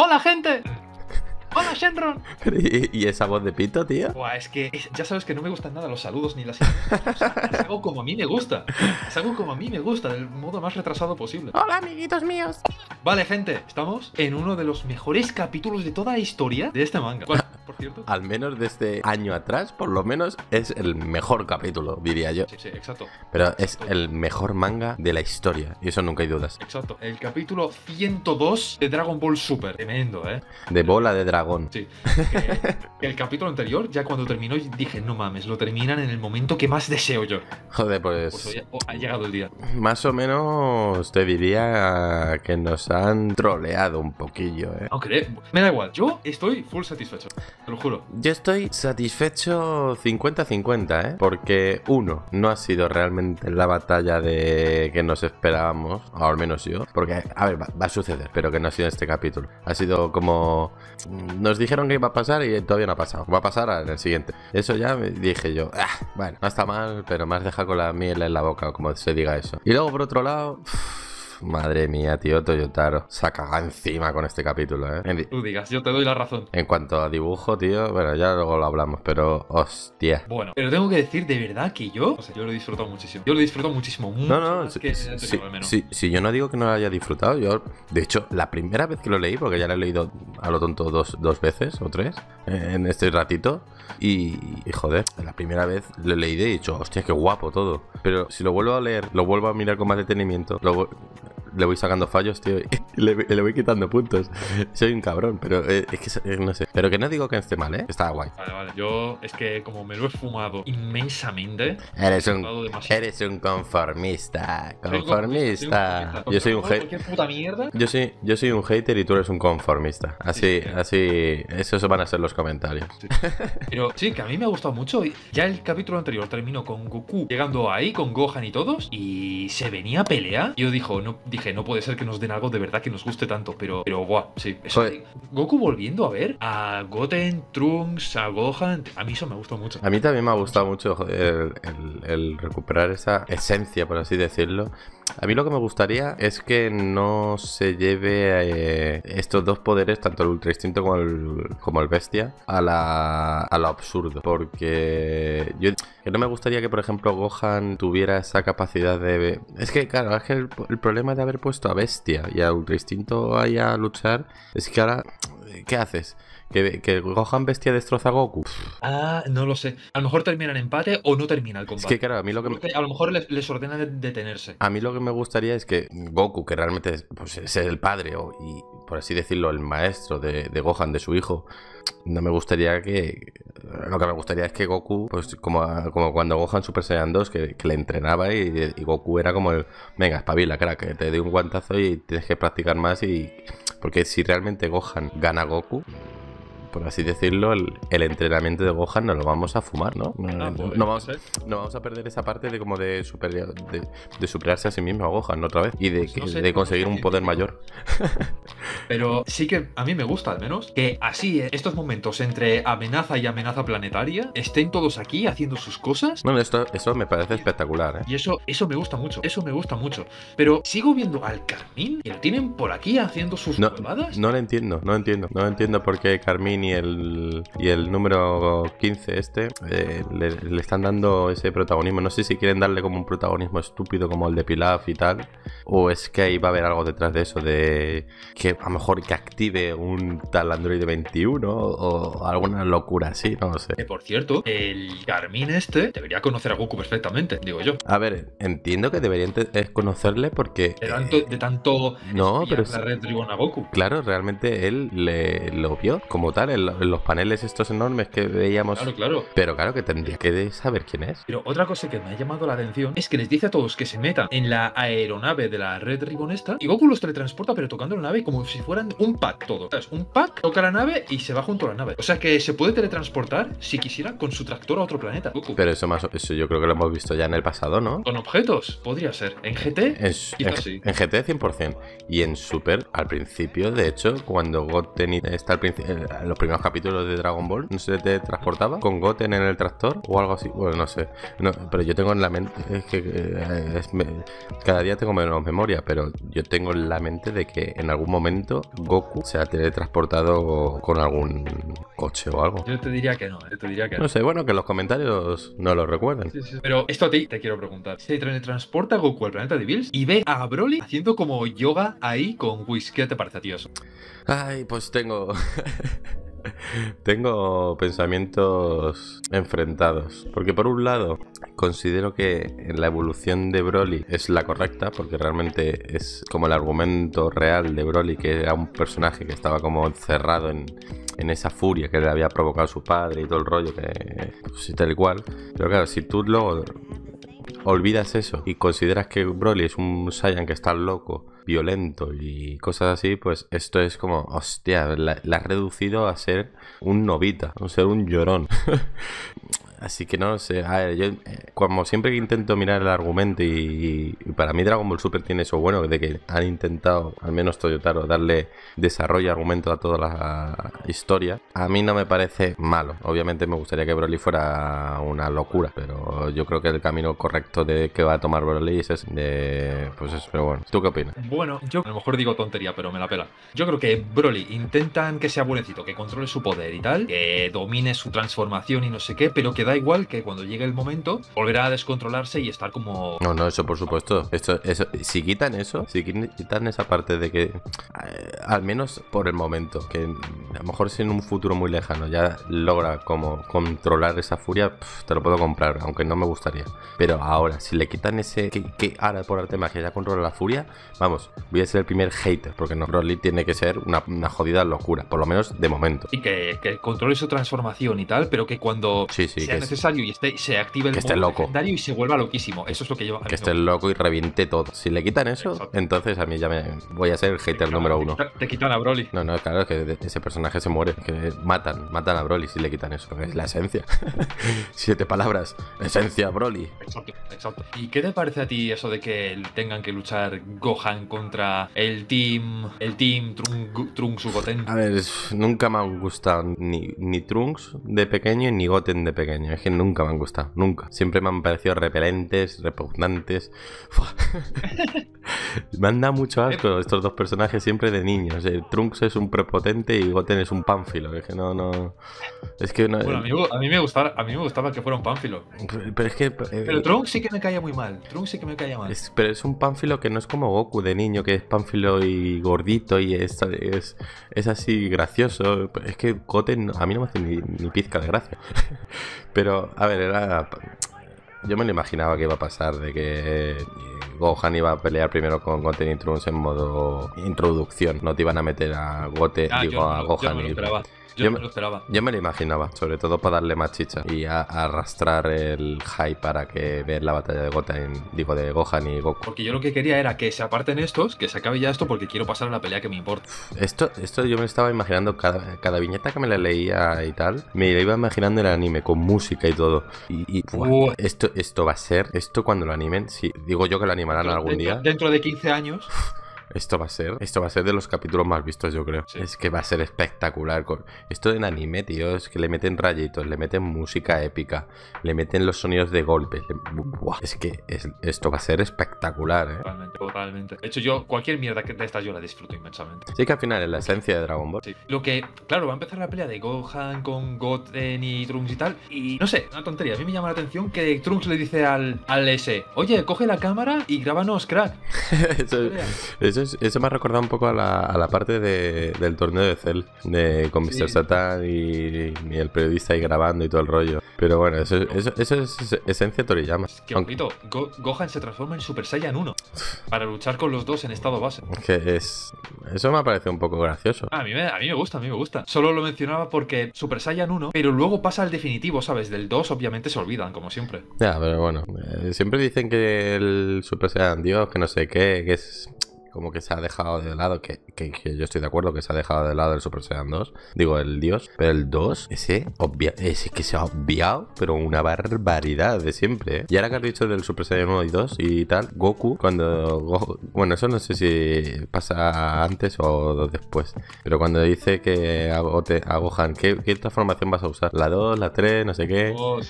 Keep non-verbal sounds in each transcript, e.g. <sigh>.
¡Hola, gente! ¡Hola, Shenron! ¿Y, esa voz de pito, tío? Buah, es que ya sabes que no me gustan nada los saludos ni las... O es algo como a mí me gusta. Es algo como a mí me gusta, del modo más retrasado posible. ¡Hola, amiguitos míos! Vale, gente, estamos en uno de los mejores capítulos de toda la historia de este manga por cierto. Al menos de este año atrás, por lo menos, es el mejor capítulo, diría yo. Sí, sí, exacto. Pero es el mejor manga de la historia, y eso nunca hay dudas. Exacto. El capítulo 102 de Dragon Ball Super. Tremendo, ¿eh? De bola de dragón. Sí. Eh, el capítulo anterior, ya cuando terminó, dije, no mames, lo terminan en el momento que más deseo yo. Joder, pues. pues oh, ha llegado el día. Más o menos te diría que nos han troleado un poquillo, ¿eh? No Aunque, me da igual, yo estoy full satisfecho te lo juro. Yo estoy satisfecho 50-50, ¿eh? Porque uno, no ha sido realmente la batalla de que nos esperábamos, o al menos yo, porque, a ver, va, a suceder, pero que no ha sido este capítulo. Ha sido como... Mm, nos dijeron que iba a pasar y todavía no ha pasado. Va a pasar en el siguiente. Eso ya dije yo, ah, bueno, no está mal, pero más deja con la miel en la boca, como se diga eso. Y luego, por otro lado... Madre mía, tío, Toyotaro. Se ha cagado encima con este capítulo, ¿eh? Tú digas, yo te doy la razón. En cuanto a dibujo, tío, bueno, ya luego lo hablamos, pero hostia. Bueno, pero tengo que decir de verdad que yo, yo lo he disfrutado muchísimo. Yo lo he disfrutado muchísimo. No, no, si, si, yo no digo que no lo haya disfrutado, yo, de hecho, la primera vez que lo leí, porque ya lo he leído a lo tonto dos, dos veces o tres eh, en este ratito. Y, joder, la primera vez lo leí y he dicho, hostia, qué guapo todo. Pero si lo vuelvo a leer, lo vuelvo a mirar con más detenimiento, lo, le voy sacando fallos, tío. <laughs> le, le, voy quitando puntos. Soy un cabrón, pero eh, es que eh, no sé. Pero que no digo que esté mal, ¿eh? Está guay. Vale, vale. Yo es que como me lo he fumado inmensamente. Eres un, eres un conformista. Conformista. Yo soy un hater. Yo soy, yo soy un hater y tú eres un conformista. Así, así. Esos van a ser los comentarios. Pero sí, que a mí me ha gustado mucho. Ya el capítulo anterior terminó con Goku llegando ahí, con Gohan y todos. Y se venía a pelear. Yo dijo, no, dije, no puede ser que nos den algo de verdad que nos guste tanto, pero, pero guau, sí. Eso, Goku volviendo a ver a Goten, Trunks, a Gohan, a mí eso me gustó mucho. A mí también me ha gustado mucho el, recuperar esa esencia, por así decirlo. A mí lo que me gustaría es que no se lleve eh, estos dos poderes, tanto el Ultra Instinto como el, como el Bestia, a la, a lo absurdo. Porque yo no me gustaría que, por ejemplo, Gohan tuviera esa capacidad de... Es que, claro, es que el, problema de haber puesto a Bestia y a Ultra Instinto ahí a luchar es que ahora... ¿Qué haces? Que, Gohan Bestia destroza a Goku. Ah, no lo sé. A lo mejor terminan empate o no termina el combate. Es que a lo que. mejor les, ordena detenerse. A mí lo que me gustaría es que Goku, que realmente es, pues, es el padre o, y, por así decirlo, el maestro de, Gohan, de su hijo, no me gustaría que. Lo que me gustaría es que Goku, pues como, como cuando Gohan Super Saiyan 2, que, le entrenaba y, Goku era como el. Venga, espabila, crack, te doy un guantazo y tienes que practicar más. y Porque si realmente Gohan gana a Goku, por así decirlo, el, entrenamiento de Gohan no lo vamos a fumar, ¿no? Ah, pues, no, vamos, a perder esa parte de como de, de, superarse a sí mismo a Gohan otra vez y de, pues conseguir un poder mayor. <laughs> Pero sí que a mí me gusta al menos que así eh, estos momentos entre amenaza y amenaza planetaria estén todos aquí haciendo sus cosas. Bueno, esto, eso me parece espectacular. ¿eh? Y eso, eso me gusta mucho, eso me gusta mucho. Pero sigo viendo al Carmín que lo tienen por aquí haciendo sus no, No lo entiendo, no lo entiendo, no lo entiendo qué Carmín y el, número 15 este eh, le, están dando ese protagonismo. No sé si quieren darle como un protagonismo estúpido como el de Pilaf y tal, o es que ahí va a haber algo detrás de eso, de que a lo mejor que active un tal Android 21 o alguna locura así, no sé. por cierto, el Garmin este debería conocer a Goku perfectamente, digo yo. A ver, entiendo que debería eh, conocerle porque... De eh, tanto... de tanto no, pero... Goku. Claro, realmente él lo vio como tal en, los paneles estos enormes que veíamos. Claro, Pero claro que tendría que saber quién es. Pero otra cosa que me ha llamado la atención es que les dice a todos que se metan en la aeronave de la red Ribonesta y Goku los teletransporta, pero tocando la nave como si fueran un pack todo. Un pack toca la nave y se va junto a la nave. O sea que se puede teletransportar si quisiera con su tractor a otro planeta. Pero eso más eso yo creo que lo hemos visto ya en el pasado, ¿no? Con objetos, podría ser. En GT, en, en, sí. En GT 100%. Y en Super, al principio, de hecho, cuando Goten está al principio, eh, primeros capítulos de Dragon Ball, no se te transportaba con Goten en el tractor o algo así. Bueno, no sé. pero yo tengo en la mente, que eh, cada día tengo menos memoria, pero yo tengo en la mente de que en algún momento Goku se ha teletransportado con algún coche o algo. Yo te diría que no, eh, te diría que no. sé, bueno, que los comentarios no lo recuerdan. Pero esto a ti te quiero preguntar. ¿Se teletransporta Goku al planeta de Bills y ve a Broly haciendo como yoga ahí con Whis? ¿Qué te parece tío? Ay, pues tengo... <laughs> <laughs> Tengo pensamientos enfrentados. Porque por un lado, considero que la evolución de Broly es la correcta, porque realmente es como el argumento real de Broly, que era un personaje que estaba como encerrado en, esa furia que le había provocado su padre y todo el rollo, que pues, tal y cual. Pero claro, si tú luego olvidas eso y consideras que Broly es un Saiyan que está loco, violento y cosas así, pues esto es como, hostia, la, has reducido a ser un novita, a ser un llorón. <laughs> Así que no sé, a ver, yo eh, como siempre que intento mirar el argumento y, para mí Dragon Ball Super tiene eso bueno de que han intentado, al menos Toyotaro, darle desarrollo y argumento a toda la historia. A mí no me parece malo. Obviamente me gustaría que Broly fuera una locura, pero yo creo que el camino correcto de que va a tomar Broly es de... Pues eso, pero bueno. ¿Tú qué opinas? Bueno, yo a lo mejor digo tontería, pero me la pela. Yo creo que Broly intentan que sea buencito, que controle su poder y tal, que domine su transformación y no sé qué, pero que da igual que cuando llegue el momento volverá a descontrolarse y estar como... No, no, eso por supuesto. Esto, eso, si quitan eso, si quitan esa parte de que, eh, al menos por el momento, que a lo mejor si en un futuro muy lejano ya logra como controlar esa furia, te lo puedo comprar, aunque no me gustaría. Pero ahora, si le quitan ese... Que, ahora por arte de magia ya controla la furia, vamos, voy a ser el primer hater, porque no, Broly tiene que ser una, una jodida locura, por lo menos de momento. Y que, controle su transformación y tal, pero que cuando... Sí, sí, necesario y se active el que loco. y se vuelva loquísimo. Eso es lo que yo. Que esté loco y reviente todo. Si le quitan eso, entonces a mí ya me voy a ser el hater número uno. Te quitan, a Broly. No, no, claro, que ese personaje se muere. Que matan, matan a Broly si le quitan eso. Es la esencia. <laughs> Siete palabras. Esencia, Broly. Exacto, ¿Y qué te parece a ti eso de que tengan que luchar Gohan contra el team, el team Trunks o Goten? A ver, nunca me han gustado ni, ni Trunks de pequeño ni Goten de pequeño. Es que nunca me han gustado, nunca. Siempre me han parecido repelentes, repugnantes. <laughs> me han dado mucho asco estos dos personajes siempre de niños. Eh, Trunks es un prepotente y Goten es un pánfilo. Es que no, no. Es que no, bueno, a mí, me gustaba, a mí, me gustaba, que fuera un pánfilo. Pero es que. Eh, pero Trunks sí que me caía muy mal. Trunks sí que me caía mal. pero es un pánfilo que no es como Goku de niño, que es pánfilo y gordito y es, es, así gracioso. Es que Goten a mí no me hace ni, ni pizca de gracia. <laughs> Pero, a ver, era. Yo me lo imaginaba que iba a pasar, de que eh, Gohan iba a pelear primero con Goten Trunks en modo introducción. No te iban a meter a Gote, ah, digo, a Gohan. Yo, me, lo esperaba. yo me lo imaginaba, sobre todo para darle más chicha y arrastrar el hype para que vean la batalla de Goten, digo, de Gohan y Goku. Porque yo lo que quería era que se aparten estos, que se acabe ya esto, porque quiero pasar a la pelea que me importa. Esto, esto yo me estaba imaginando, cada, viñeta que me la leía y tal, me la iba imaginando el anime, con música y todo. Y, esto, esto va a ser, esto cuando lo animen, sí, digo yo que lo animarán algún día. Dentro de 15 años. Esto va a ser, esto va a ser de los capítulos más vistos, yo creo. Es que va a ser espectacular. Esto en anime, tío, es que le meten rayitos, le meten música épica, le meten los sonidos de golpes. Es que esto va a ser espectacular, ¿eh? Totalmente, totalmente. De hecho, yo cualquier mierda que te esta yo la disfruto inmensamente. Sí que al final es la esencia de Dragon Ball. Lo que, claro, va a empezar la pelea de Gohan con Goten y Trunks y tal. Y no sé, una tontería. A mí me llama la atención que Trunks le dice al, al S, oye, coge la cámara y grábanos, crack. <laughs> eso, eso, me ha recordado un poco a la, parte del torneo de Cell, de, con Mr. Satan y, el periodista ahí grabando y todo el rollo. Pero bueno, eso, es esencia Toriyama. que Aunque... Gohan se transforma en Super Saiyan 1 para luchar con los dos en estado base. es... Eso me ha parecido un poco gracioso. A mí, me, a mí me gusta, a mí me gusta. Solo lo mencionaba porque Super Saiyan 1, pero luego pasa al definitivo, ¿sabes? Del 2 obviamente se olvidan, como siempre. Ya, pero bueno. Eh, siempre dicen que el Super Saiyan Dios, que no sé qué, que es como que se ha dejado de lado, que, yo estoy de acuerdo que se ha dejado de lado el Super Saiyan 2, digo el Dios, pero el 2, ese, obvia, ese que se ha obviado, pero una barbaridad de siempre. ¿eh? Y ahora que has dicho del Super Saiyan 1 y 2 y tal, Goku, cuando. bueno, eso no sé si pasa antes o después, pero cuando dice que a, Gohan, ¿qué, transformación vas a usar? ¿La 2, la 3, no sé qué? Oh,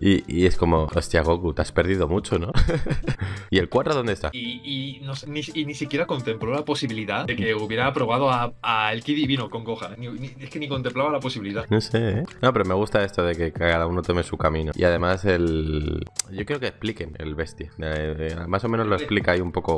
y, es como, hostia, Goku, te has perdido mucho, ¿no? <laughs> ¿Y el 4 dónde está? y ni siquiera contempló la posibilidad de que hubiera aprobado a, el Kid Divino con Gohan. es que ni contemplaba la posibilidad. No sé, ¿eh? No, pero me gusta esto de que cada uno tome su camino. Y además el... Yo quiero que expliquen el bestia. Eh, eh, más o menos lo explica ahí un poco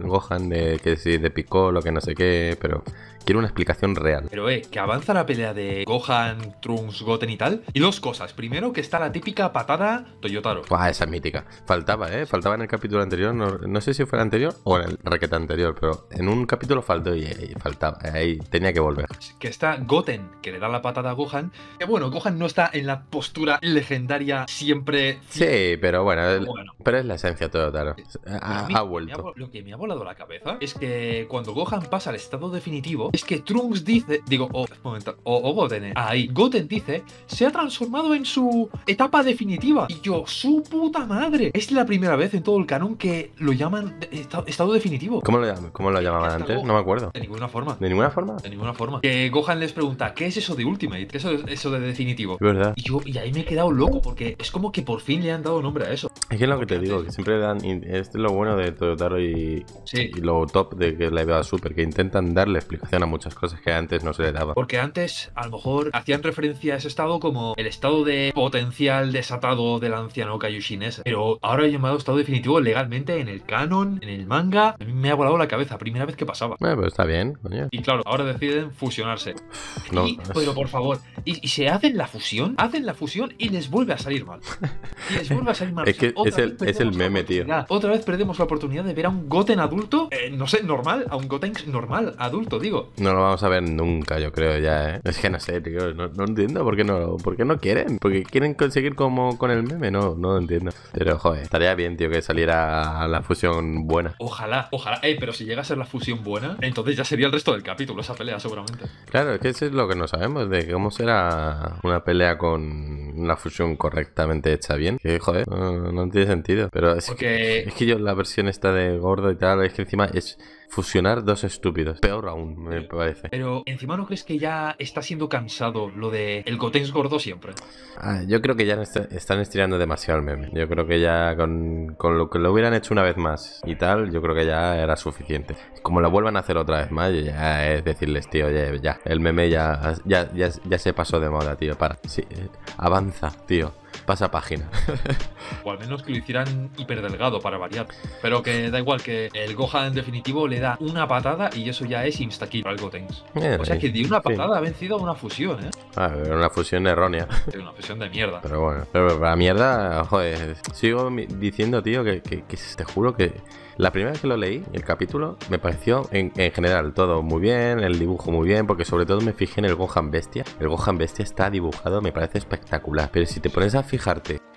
Gohan, de que si de picó lo que no sé qué, pero quiero una explicación real. Pero eh, que avanza la pelea de Gohan, Trunks, Goten y tal. Y dos cosas. Primero, que está la típica patada Toyotaro. Buah, esa es mítica. Faltaba, ¿eh? Faltaba en el capítulo anterior. No, sé si fue el anterior o en el requetante pero en un capítulo faltó y, faltaba, ahí tenía que volver. Que está Goten, que le da la patada a Gohan. Que bueno, Gohan no está en la postura legendaria siempre. Sí, pero bueno, pero, es la esencia todo ha vuelto. Lo que me ha volado la cabeza es que cuando Gohan pasa al estado definitivo, es que Trunks dice, digo, oh, o oh, oh, Goten, eh, ahí, Goten dice, se ha transformado en su etapa definitiva. Y yo, su puta madre, es la primera vez en todo el canon que lo llaman estado, definitivo. lo cómo lo llamaban antes? No me acuerdo. De ninguna forma. ¿De ninguna forma? De ninguna forma. Que Gohan les pregunta, ¿qué es eso de Ultimate? ¿Qué es eso de definitivo? verdad. Y, yo, y ahí me he quedado loco porque es como que por fin le han dado nombre a eso. Es que es lo que te digo, que siempre dan. Es lo bueno de Toyotaro y, y lo top de que la idea Super, que intentan darle explicación a muchas cosas que antes no se le daba. Porque antes, a lo mejor, hacían referencia a ese estado como el estado de potencial desatado del anciano Kaioshin Pero ahora he llamado estado definitivo legalmente en el canon, en el manga. A mí me ha volado la cabeza, primera vez que pasaba. Eh, está bien, Y claro, ahora deciden fusionarse. No. pero por favor, y, se hacen la fusión, hacen la fusión y les vuelve a salir mal. les vuelve a salir mal. <laughs> es que es el, meme, tío. Otra vez perdemos la oportunidad de ver a un Goten adulto, eh, no sé, normal, a un Goten normal, adulto, digo. No lo vamos a ver nunca, yo creo ya, ¿eh? Es que no sé, tío, no, entiendo por qué no, por no quieren, porque quieren conseguir como con el meme, no, no entiendo. Pero, joder, estaría bien, tío, que saliera la fusión buena. Ojalá, ojalá. pero pero si llega a ser la fusión buena, entonces ya sería el resto del capítulo esa pelea, seguramente. Claro, es que eso es lo que no sabemos, de cómo será una pelea con una fusión correctamente hecha bien. Que, joder, no, tiene sentido. Pero es, que, es que yo la versión esta de gordo y tal, es que encima es fusionar dos estúpidos. Peor aún, me parece. Pero encima no crees que ya está siendo cansado lo de el Gotenks gordo siempre. Ah, yo creo que ya están estirando demasiado el meme. Yo creo que ya con, con, lo que lo hubieran hecho una vez más y tal, yo creo que ya era suficiente. Como lo vuelvan a hacer otra vez más, ya es decirles, tío, ya, el meme ya, ya, ya se pasó de moda, tío. Para, sí, eh, avanza, tío pasa página. <laughs> o al menos que lo hicieran hiperdelgado para variar. Pero que da igual, que el Gohan en definitivo le da una patada y eso ya es insta-kill el Gotenks. Eh, o sea que de una patada ha vencido una fusión, ¿eh? una fusión errónea. <laughs> una fusión de mierda. Pero bueno, pero, la mierda, joder, sigo diciendo, tío, que te juro que la primera vez que lo leí, el capítulo, me pareció en, general todo muy bien, el dibujo muy bien, porque sobre todo me fijé en el Gohan Bestia. El Gohan Bestia está dibujado, me parece espectacular, pero si te pones a fijarte